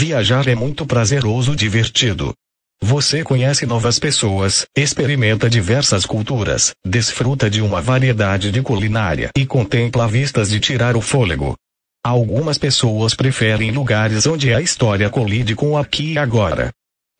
Viajar é muito prazeroso e divertido. Você conhece novas pessoas, experimenta diversas culturas, desfruta de uma variedade de culinária e contempla vistas de tirar o fôlego. Algumas pessoas preferem lugares onde a história colide com aqui e agora.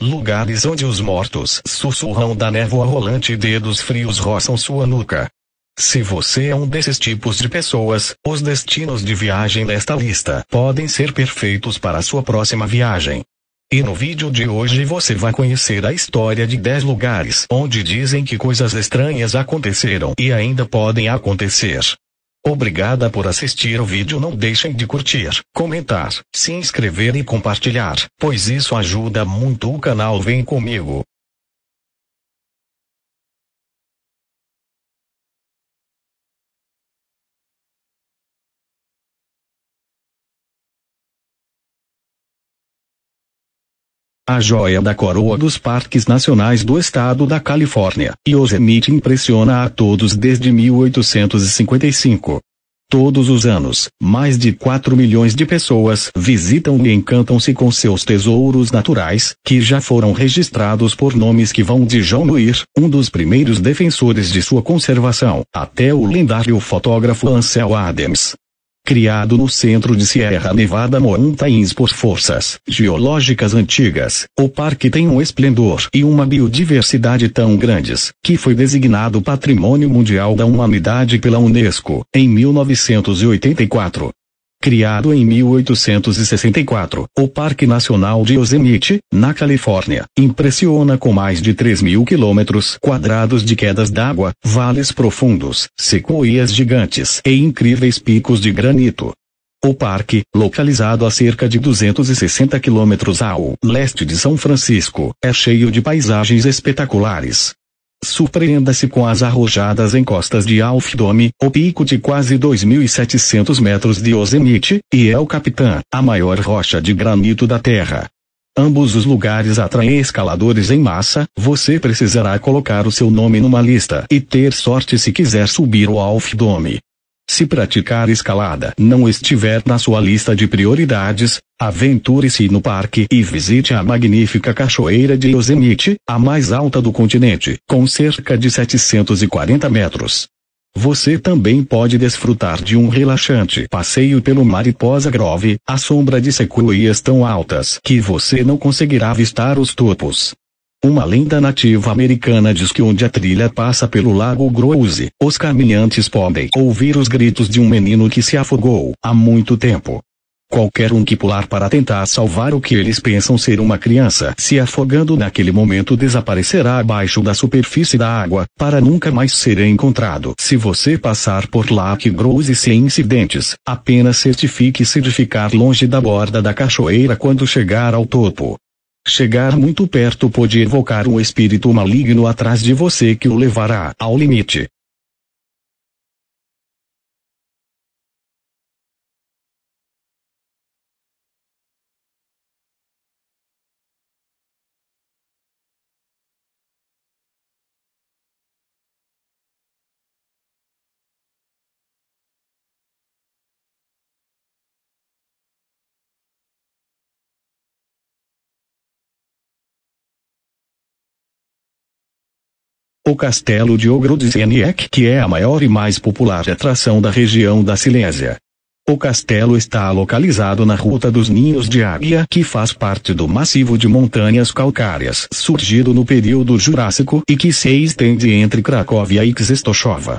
Lugares onde os mortos sussurram da névoa rolante e dedos frios roçam sua nuca. Se você é um desses tipos de pessoas, os destinos de viagem desta lista podem ser perfeitos para sua próxima viagem. E no vídeo de hoje você vai conhecer a história de 10 lugares onde dizem que coisas estranhas aconteceram e ainda podem acontecer. Obrigada por assistir o vídeo. Não deixem de curtir, comentar, se inscrever e compartilhar, pois isso ajuda muito o canal. Vem comigo. a joia da coroa dos parques nacionais do estado da Califórnia. Yosemite impressiona a todos desde 1855. Todos os anos, mais de 4 milhões de pessoas visitam e encantam-se com seus tesouros naturais, que já foram registrados por nomes que vão de John Muir, um dos primeiros defensores de sua conservação, até o lendário fotógrafo Ansel Adams, criado no centro de Sierra Nevada Mountains por forças geológicas antigas, o parque tem um esplendor e uma biodiversidade tão grandes, que foi designado Patrimônio Mundial da Humanidade pela Unesco, em 1984. Criado em 1864, o Parque Nacional de Yosemite, na Califórnia, impressiona com mais de 3 mil quilômetros quadrados de quedas d'água, vales profundos, sequoias gigantes e incríveis picos de granito. O parque, localizado a cerca de 260 quilômetros ao leste de São Francisco, é cheio de paisagens espetaculares, Surpreenda-se com as arrojadas encostas de Alfdome, o pico de quase 2.700 metros de Ozenite, e El é Capitã, a maior rocha de granito da Terra. Ambos os lugares atraem escaladores em massa, você precisará colocar o seu nome numa lista e ter sorte se quiser subir o Alfdome. Se praticar escalada não estiver na sua lista de prioridades, aventure-se no parque e visite a magnífica cachoeira de Yosemite, a mais alta do continente, com cerca de 740 metros. Você também pode desfrutar de um relaxante passeio pelo Mariposa Grove, a sombra de sequoias tão altas que você não conseguirá avistar os topos. Uma lenda nativa americana diz que onde a trilha passa pelo Lago Grouse, os caminhantes podem ouvir os gritos de um menino que se afogou há muito tempo. Qualquer um que pular para tentar salvar o que eles pensam ser uma criança se afogando naquele momento desaparecerá abaixo da superfície da água, para nunca mais ser encontrado. Se você passar por Lake Grouse sem incidentes, apenas certifique-se de ficar longe da borda da cachoeira quando chegar ao topo. Chegar muito perto pode evocar um espírito maligno atrás de você que o levará ao limite. O Castelo de Ogrodzieniec, que é a maior e mais popular atração da região da Silésia. O castelo está localizado na Ruta dos Ninhos de Águia, que faz parte do massivo de montanhas calcárias surgido no período Jurássico e que se estende entre Cracóvia e Czestochowa.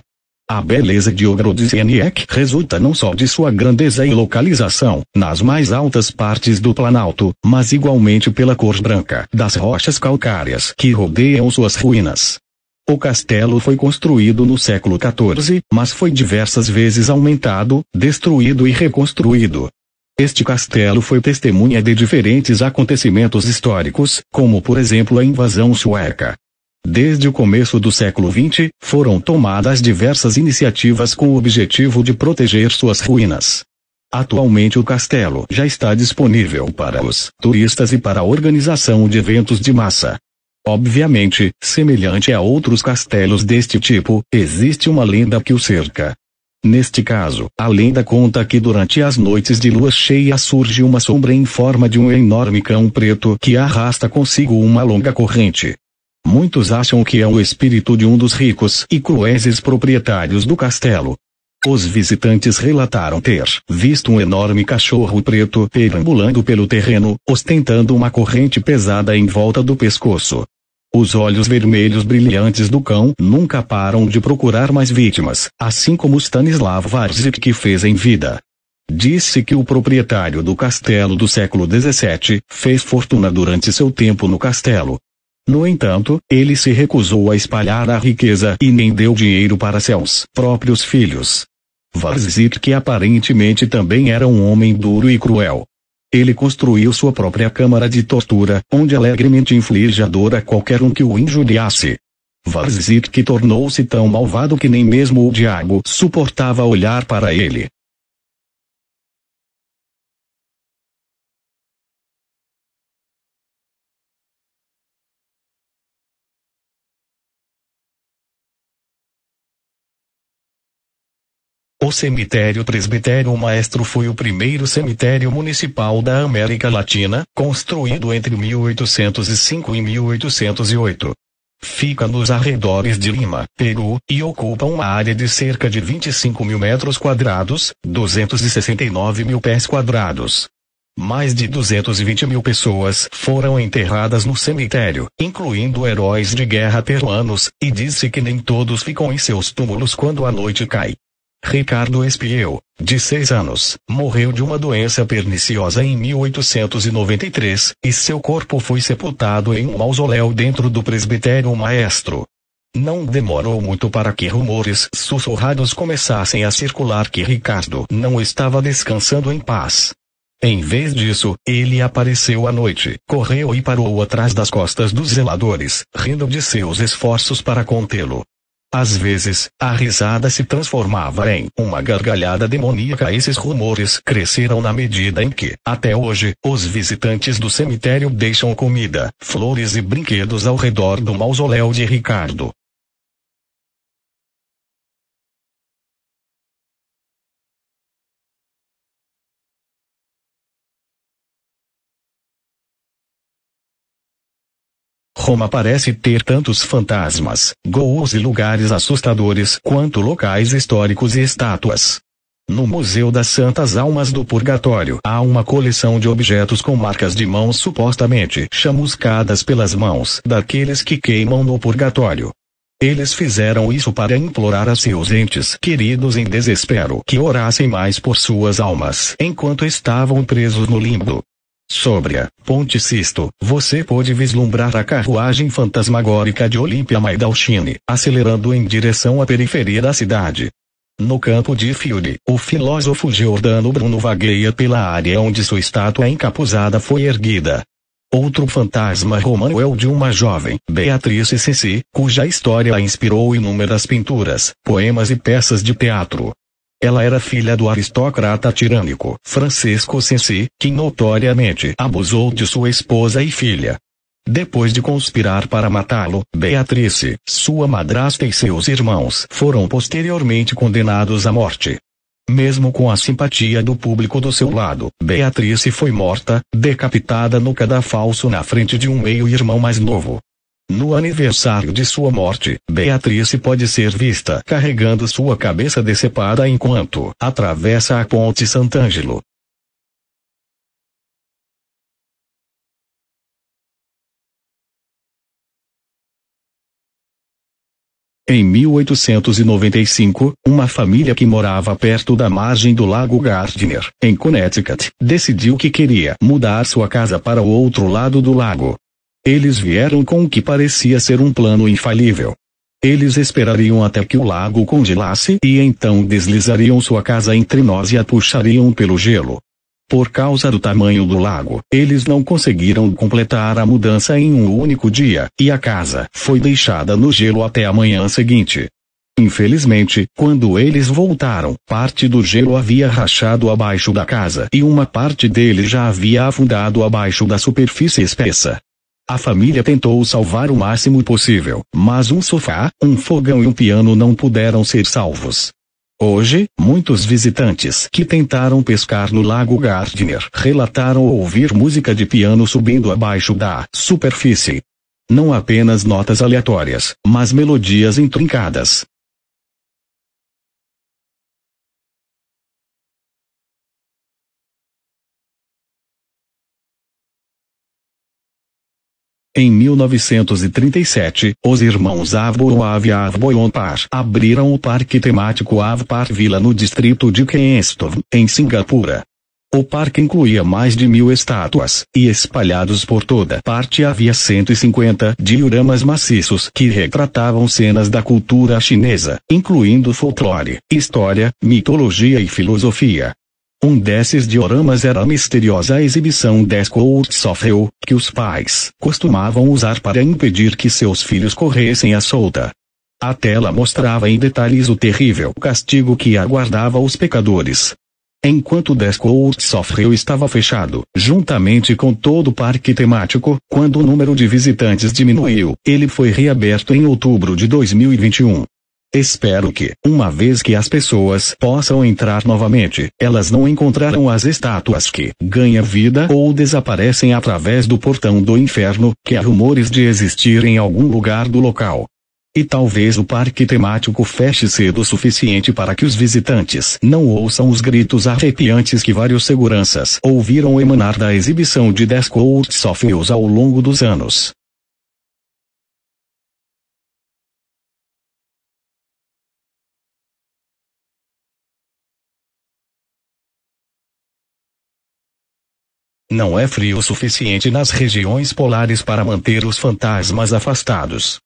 A beleza de Ogrodzieniec resulta não só de sua grandeza e localização, nas mais altas partes do Planalto, mas igualmente pela cor branca das rochas calcárias que rodeiam suas ruínas. O castelo foi construído no século XIV, mas foi diversas vezes aumentado, destruído e reconstruído. Este castelo foi testemunha de diferentes acontecimentos históricos, como por exemplo a invasão sueca. Desde o começo do século XX, foram tomadas diversas iniciativas com o objetivo de proteger suas ruínas. Atualmente o castelo já está disponível para os turistas e para a organização de eventos de massa. Obviamente, semelhante a outros castelos deste tipo, existe uma lenda que o cerca. Neste caso, a lenda conta que durante as noites de lua cheia surge uma sombra em forma de um enorme cão preto que arrasta consigo uma longa corrente. Muitos acham que é o espírito de um dos ricos e cruéis proprietários do castelo. Os visitantes relataram ter visto um enorme cachorro preto perambulando pelo terreno, ostentando uma corrente pesada em volta do pescoço. Os olhos vermelhos brilhantes do cão nunca param de procurar mais vítimas, assim como Stanislav Varzik que fez em vida. Disse que o proprietário do castelo do século XVII fez fortuna durante seu tempo no castelo. No entanto, ele se recusou a espalhar a riqueza e nem deu dinheiro para seus próprios filhos. Varzik que aparentemente também era um homem duro e cruel, ele construiu sua própria câmara de tortura, onde alegremente inflige a dor a qualquer um que o injuriasse. Varzik tornou-se tão malvado que nem mesmo o diabo suportava olhar para ele. O cemitério Presbitério Maestro foi o primeiro cemitério municipal da América Latina, construído entre 1805 e 1808. Fica nos arredores de Lima, Peru, e ocupa uma área de cerca de 25 mil metros quadrados, 269 mil pés quadrados. Mais de 220 mil pessoas foram enterradas no cemitério, incluindo heróis de guerra peruanos, e disse que nem todos ficam em seus túmulos quando a noite cai. Ricardo Espieu, de 6 anos, morreu de uma doença perniciosa em 1893, e seu corpo foi sepultado em um mausoléu dentro do presbitério maestro. Não demorou muito para que rumores sussurrados começassem a circular que Ricardo não estava descansando em paz. Em vez disso, ele apareceu à noite, correu e parou atrás das costas dos zeladores, rindo de seus esforços para contê-lo. Às vezes, a risada se transformava em uma gargalhada demoníaca. Esses rumores cresceram na medida em que, até hoje, os visitantes do cemitério deixam comida, flores e brinquedos ao redor do mausoléu de Ricardo. Roma parece ter tantos fantasmas, gols e lugares assustadores quanto locais históricos e estátuas. No Museu das Santas Almas do Purgatório há uma coleção de objetos com marcas de mãos supostamente chamuscadas pelas mãos daqueles que queimam no purgatório. Eles fizeram isso para implorar a seus entes queridos em desespero que orassem mais por suas almas enquanto estavam presos no limbo. Sóbria, a Ponte Sisto, você pôde vislumbrar a carruagem fantasmagórica de Olímpia Maidalchine, acelerando em direção à periferia da cidade. No campo de Fiume, o filósofo Giordano Bruno vagueia pela área onde sua estátua encapuzada foi erguida. Outro fantasma romano é o de uma jovem, Beatrice Sissi, cuja história a inspirou inúmeras pinturas, poemas e peças de teatro. Ela era filha do aristocrata tirânico Francisco Sensi, que notoriamente abusou de sua esposa e filha. Depois de conspirar para matá-lo, Beatrice, sua madrasta e seus irmãos foram posteriormente condenados à morte. Mesmo com a simpatia do público do seu lado, Beatrice foi morta, decapitada no cadafalso na frente de um meio-irmão mais novo, no aniversário de sua morte, Beatriz pode ser vista carregando sua cabeça decepada enquanto atravessa a ponte Sant'Angelo. Em 1895, uma família que morava perto da margem do Lago Gardner, em Connecticut, decidiu que queria mudar sua casa para o outro lado do lago. Eles vieram com o que parecia ser um plano infalível. Eles esperariam até que o lago congelasse e então deslizariam sua casa entre nós e a puxariam pelo gelo. Por causa do tamanho do lago, eles não conseguiram completar a mudança em um único dia, e a casa foi deixada no gelo até a manhã seguinte. Infelizmente, quando eles voltaram, parte do gelo havia rachado abaixo da casa e uma parte dele já havia afundado abaixo da superfície espessa. A família tentou salvar o máximo possível, mas um sofá, um fogão e um piano não puderam ser salvos. Hoje, muitos visitantes que tentaram pescar no Lago Gardner relataram ouvir música de piano subindo abaixo da superfície. Não apenas notas aleatórias, mas melodias intrincadas, Em 1937, os irmãos Aboab e Aboyonpar abriram o parque temático Avpar Villa no distrito de Kenston, em Singapura. O parque incluía mais de mil estátuas, e espalhados por toda parte havia 150 dioramas maciços que retratavam cenas da cultura chinesa, incluindo folclore, história, mitologia e filosofia. Um desses dioramas era a misteriosa exibição of Software, que os pais costumavam usar para impedir que seus filhos corressem à solta. A tela mostrava em detalhes o terrível castigo que aguardava os pecadores. Enquanto of Software estava fechado, juntamente com todo o parque temático, quando o número de visitantes diminuiu, ele foi reaberto em outubro de 2021. Espero que, uma vez que as pessoas possam entrar novamente, elas não encontrarão as estátuas que ganham vida ou desaparecem através do portão do inferno, que há rumores de existir em algum lugar do local. E talvez o parque temático feche cedo o suficiente para que os visitantes não ouçam os gritos arrepiantes que vários seguranças ouviram emanar da exibição de 10 Cold Soft ao longo dos anos. Não é frio o suficiente nas regiões polares para manter os fantasmas afastados.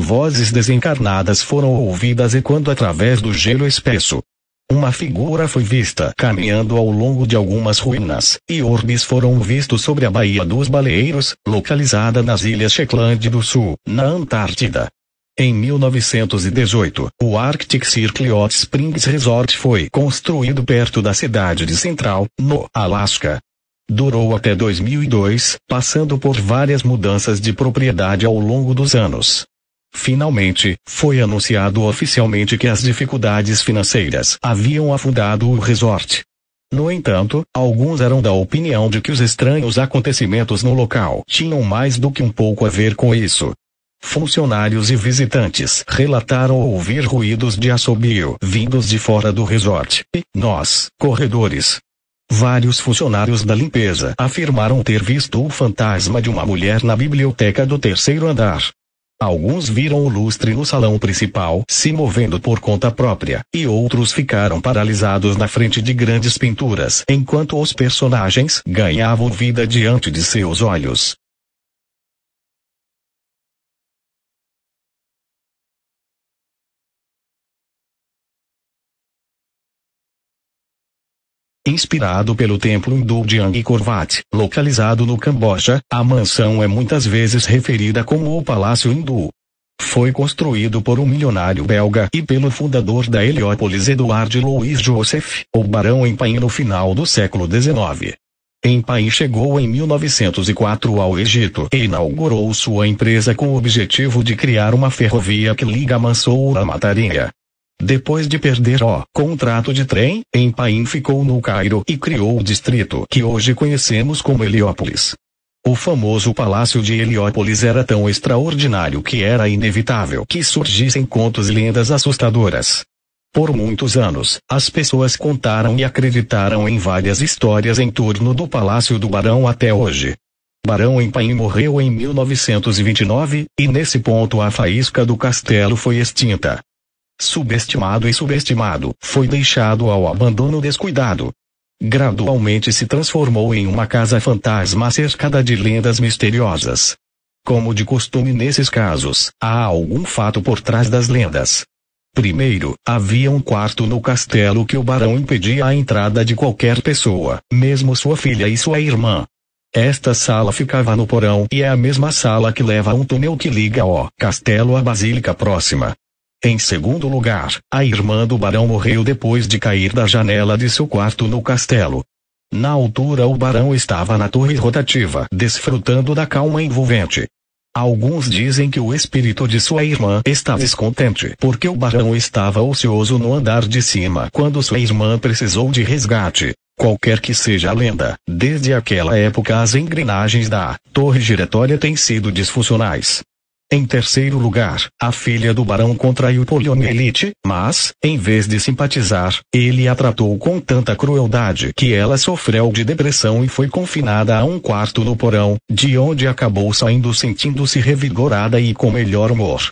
Vozes desencarnadas foram ouvidas e quando através do gelo espesso, uma figura foi vista caminhando ao longo de algumas ruínas, e orbes foram vistos sobre a Baía dos Baleeiros, localizada nas Ilhas Shetland do Sul, na Antártida. Em 1918, o Arctic Circle Hot Springs Resort foi construído perto da cidade de Central, no Alasca. Durou até 2002, passando por várias mudanças de propriedade ao longo dos anos. Finalmente, foi anunciado oficialmente que as dificuldades financeiras haviam afundado o resort. No entanto, alguns eram da opinião de que os estranhos acontecimentos no local tinham mais do que um pouco a ver com isso. Funcionários e visitantes relataram ouvir ruídos de assobio vindos de fora do resort e nós, corredores, Vários funcionários da limpeza afirmaram ter visto o fantasma de uma mulher na biblioteca do terceiro andar. Alguns viram o lustre no salão principal se movendo por conta própria, e outros ficaram paralisados na frente de grandes pinturas enquanto os personagens ganhavam vida diante de seus olhos. Inspirado pelo templo hindu de Angkor-Wat, localizado no Camboja, a mansão é muitas vezes referida como o Palácio Hindu. Foi construído por um milionário belga e pelo fundador da Heliópolis Eduard Louis Joseph, o Barão Empain, no final do século XIX. Empain chegou em 1904 ao Egito e inaugurou sua empresa com o objetivo de criar uma ferrovia que liga Mansoura a Matarinha. Depois de perder o contrato de trem, Empain ficou no Cairo e criou o distrito que hoje conhecemos como Heliópolis. O famoso palácio de Heliópolis era tão extraordinário que era inevitável que surgissem contos e lendas assustadoras. Por muitos anos, as pessoas contaram e acreditaram em várias histórias em torno do Palácio do Barão até hoje. Barão Empain morreu em 1929, e nesse ponto a faísca do castelo foi extinta subestimado e subestimado, foi deixado ao abandono descuidado. Gradualmente se transformou em uma casa fantasma cercada de lendas misteriosas. Como de costume nesses casos, há algum fato por trás das lendas. Primeiro, havia um quarto no castelo que o barão impedia a entrada de qualquer pessoa, mesmo sua filha e sua irmã. Esta sala ficava no porão e é a mesma sala que leva a um túnel que liga o castelo à basílica próxima. Em segundo lugar, a irmã do barão morreu depois de cair da janela de seu quarto no castelo. Na altura, o barão estava na torre rotativa, desfrutando da calma envolvente. Alguns dizem que o espírito de sua irmã está descontente porque o barão estava ocioso no andar de cima quando sua irmã precisou de resgate. Qualquer que seja a lenda, desde aquela época as engrenagens da torre giratória têm sido disfuncionais. Em terceiro lugar, a filha do barão contraiu poliomielite, mas, em vez de simpatizar, ele a tratou com tanta crueldade que ela sofreu de depressão e foi confinada a um quarto no porão, de onde acabou saindo sentindo-se revigorada e com melhor humor.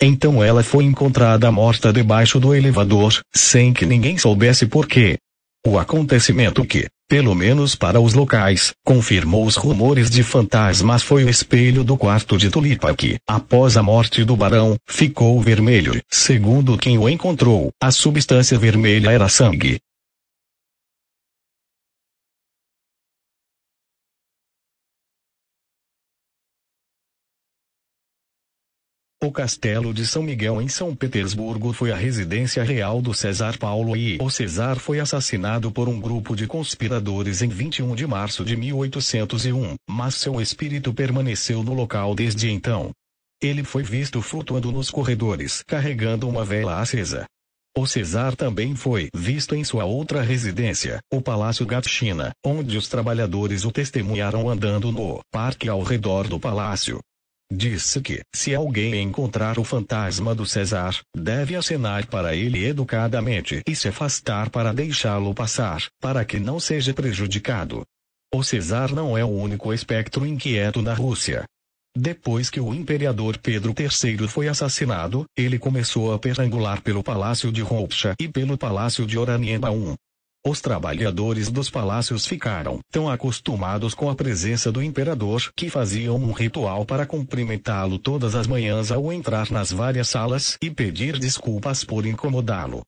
Então ela foi encontrada morta debaixo do elevador, sem que ninguém soubesse porquê. O acontecimento que, pelo menos para os locais, confirmou os rumores de fantasmas foi o espelho do quarto de Tulipa que, após a morte do barão, ficou vermelho. Segundo quem o encontrou, a substância vermelha era sangue, O Castelo de São Miguel em São Petersburgo foi a residência real do César Paulo e o César foi assassinado por um grupo de conspiradores em 21 de março de 1801, mas seu espírito permaneceu no local desde então. Ele foi visto flutuando nos corredores carregando uma vela acesa. O César também foi visto em sua outra residência, o Palácio Gatchina, onde os trabalhadores o testemunharam andando no parque ao redor do palácio. Disse que, se alguém encontrar o fantasma do César, deve acenar para ele educadamente e se afastar para deixá-lo passar, para que não seja prejudicado. O César não é o único espectro inquieto na Rússia. Depois que o imperador Pedro III foi assassinado, ele começou a perangular pelo Palácio de Rouxa e pelo Palácio de Oranienbaum, os trabalhadores dos palácios ficaram tão acostumados com a presença do imperador que faziam um ritual para cumprimentá-lo todas as manhãs ao entrar nas várias salas e pedir desculpas por incomodá-lo.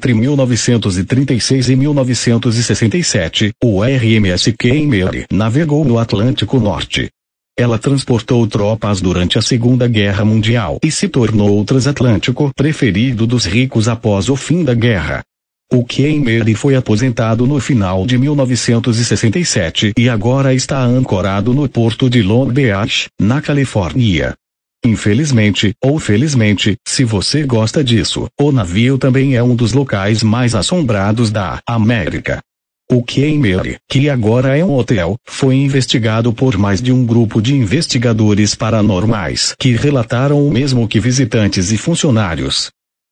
entre 1936 e 1967, o RMS Keimer navegou no Atlântico Norte. Ela transportou tropas durante a Segunda Guerra Mundial e se tornou o transatlântico preferido dos ricos após o fim da guerra. O Keimer foi aposentado no final de 1967 e agora está ancorado no porto de Long Beach, na Califórnia. Infelizmente, ou felizmente, se você gosta disso, o navio também é um dos locais mais assombrados da América. O Keimer, que agora é um hotel, foi investigado por mais de um grupo de investigadores paranormais que relataram o mesmo que visitantes e funcionários.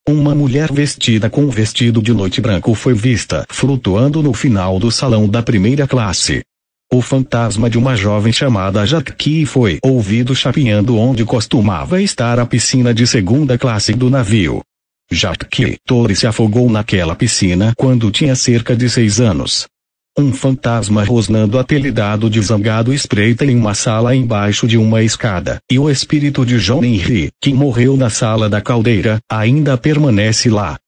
Uma mulher vestida com um vestido de noite branco foi vista flutuando no final do salão da primeira classe. O fantasma de uma jovem chamada Jackie foi ouvido chapinhando onde costumava estar a piscina de segunda classe do navio. Jackie Torre se afogou naquela piscina quando tinha cerca de seis anos. Um fantasma rosnando apelidado de zangado espreita em uma sala embaixo de uma escada, e o espírito de John Henry, que morreu na sala da caldeira, ainda permanece lá.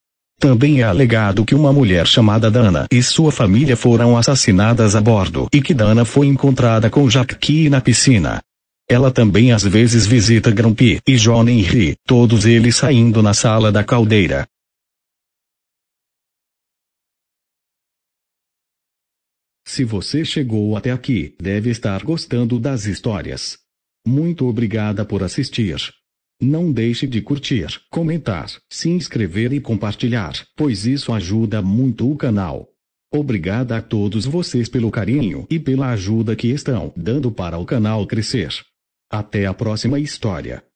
Também é alegado que uma mulher chamada Dana e sua família foram assassinadas a bordo e que Dana foi encontrada com Jackie na piscina. Ela também às vezes visita Grumpy e John Henry, todos eles saindo na sala da caldeira. Se você chegou até aqui, deve estar gostando das histórias. Muito obrigada por assistir. Não deixe de curtir, comentar, se inscrever e compartilhar, pois isso ajuda muito o canal. Obrigada a todos vocês pelo carinho e pela ajuda que estão dando para o canal crescer. Até a próxima história.